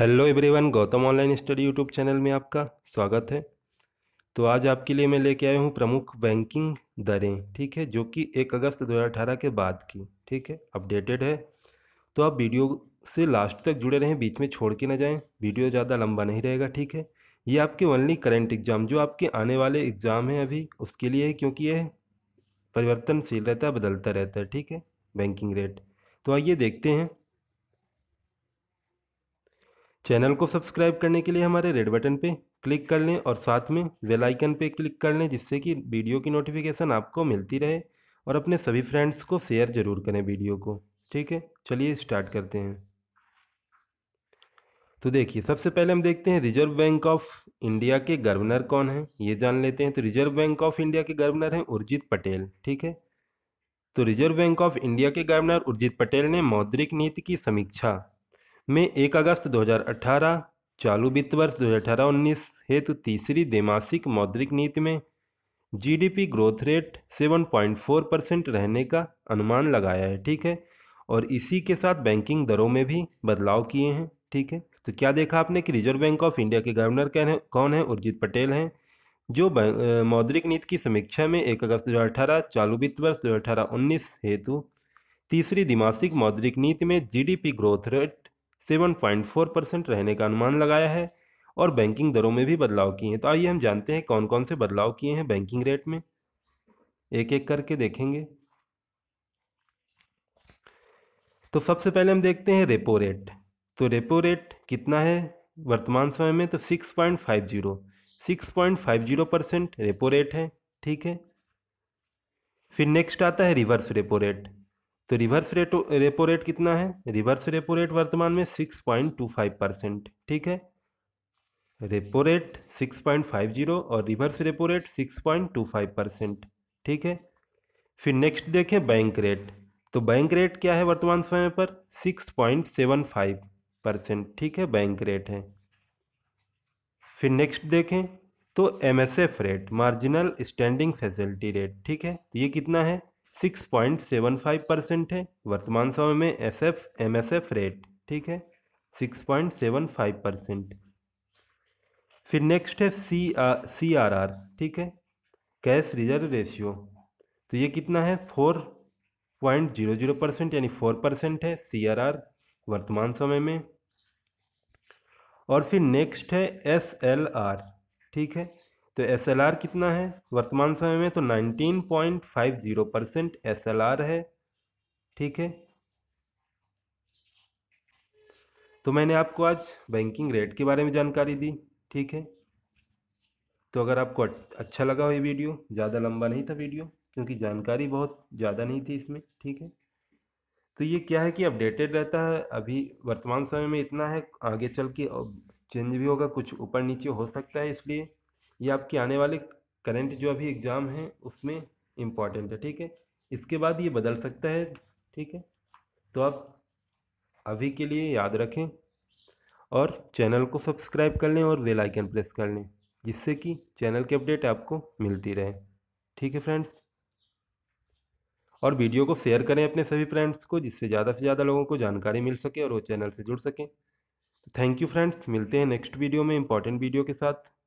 hello everyone Gautam online study YouTube channel में आपका स्वागत है तो आज आपके लिए मैं लेके आया हूँ प्रमुख बैंकिंग दरें ठीक है जो कि एक अगस्त 2018 के बाद की ठीक है अपडेटेड है तो आप वीडियो से लास्ट तक जुड़े रहें बीच में छोड़ के ना जाएं वीडियो ज़्यादा लंबा नहीं रहेगा ठीक है ये आपके ओनली करेंट एग्ज़ाम जो आपके आने वाले एग्ज़ाम हैं अभी उसके लिए है क्योंकि यह परिवर्तनशील रहता है बदलता रहता है ठीक है बैंकिंग रेट तो आइए देखते हैं चैनल को सब्सक्राइब करने के लिए हमारे रेड बटन पे क्लिक कर लें और साथ में वेल आइकन पे क्लिक कर लें जिससे कि वीडियो की नोटिफिकेशन आपको मिलती रहे और अपने सभी फ्रेंड्स को शेयर ज़रूर करें वीडियो को ठीक है चलिए स्टार्ट करते हैं तो देखिए सबसे पहले हम देखते हैं रिजर्व बैंक ऑफ इंडिया के गवर्नर कौन है ये जान लेते हैं तो रिजर्व बैंक ऑफ इंडिया के गवर्नर हैं उर्जित पटेल ठीक है तो रिजर्व बैंक ऑफ इंडिया के गवर्नर उर्जित पटेल ने मौद्रिक नीति की समीक्षा में एक अगस्त 2018 चालू वित्त वर्ष 2018-19 हेतु तीसरी द्विमासिक मौद्रिक नीति में जीडीपी ग्रोथ रेट 7.4 परसेंट रहने का अनुमान लगाया है ठीक है और इसी के साथ बैंकिंग दरों में भी बदलाव किए हैं ठीक है तो क्या देखा आपने कि रिजर्व बैंक ऑफ इंडिया के गवर्नर कौन है उर्जित पटेल हैं जो मौद्रिक नीति की समीक्षा में एक अगस्त 2018 चालू वित्त वर्ष 2018-19 हेतु तीसरी द्विमासिक मौद्रिक नीति में जीडीपी ग्रोथ रेट 7.4 परसेंट रहने का अनुमान लगाया है और बैंकिंग दरों में भी बदलाव किए हैं तो आइए हम जानते हैं कौन कौन से बदलाव किए हैं बैंकिंग रेट में एक एक करके देखेंगे तो सबसे पहले हम देखते हैं रेपो रेट तो रेपो रेट कितना है वर्तमान समय में तो 6.50 6.50 परसेंट रेपो रेट है ठीक है फिर नेक्स्ट आता है रिवर्स रेपो रेट तो रिवर्स रेटो रेपो रेट कितना है रिवर्स रेपो रेट वर्तमान में six point two five percent ठीक है repo rate six point five zero और reverse repo rate six point two five percent ठीक है फिर नेक्स्ट देखें बैंक रेट तो बैंक रेट क्या है वर्तमान समय पर six point seven five percent ठीक है बैंक रेट है फिर नेक्स्ट देखें तो M S F rate marginal standing facility rate ठीक है तो ये कितना है 6.75 परसेंट है वर्तमान समय में S F M S F rate ठीक है 6.75 परसेंट फिर नेक्स्ट है सी सी आर आर ठीक है कैश रिजर्व रेशियो तो ये कितना है four point zero zero percent यानी फोर परसेंट है सी आर आर वर्तमान समय में और फिर नेक्स्ट है एस एल आर ठीक है तो एस कितना है वर्तमान समय में तो 19.50 परसेंट एस है ठीक है तो मैंने आपको आज बैंकिंग रेट के बारे में जानकारी दी ठीक है तो अगर आपको अच्छा लगा हो ये वीडियो ज़्यादा लंबा नहीं था वीडियो क्योंकि जानकारी बहुत ज़्यादा नहीं थी इसमें ठीक है तो ये क्या है कि अपडेटेड रहता है अभी वर्तमान समय में इतना है आगे चल के चेंज भी होगा कुछ ऊपर नीचे हो सकता है इसलिए ये आपके आने वाले करेंट जो अभी एग्ज़ाम है उसमें इम्पॉर्टेंट है ठीक है इसके बाद ये बदल सकता है ठीक है तो आप अभी के लिए याद रखें और चैनल को सब्सक्राइब कर लें और बेल आइकन प्रेस कर लें जिससे कि चैनल की अपडेट आपको मिलती रहे ठीक है फ्रेंड्स और वीडियो को शेयर करें अपने सभी फ्रेंड्स को जिससे ज़्यादा से ज़्यादा लोगों को जानकारी मिल सके और वो चैनल से जुड़ सकें थैंक यू फ्रेंड्स मिलते हैं नेक्स्ट वीडियो में इंपॉर्टेंट वीडियो के साथ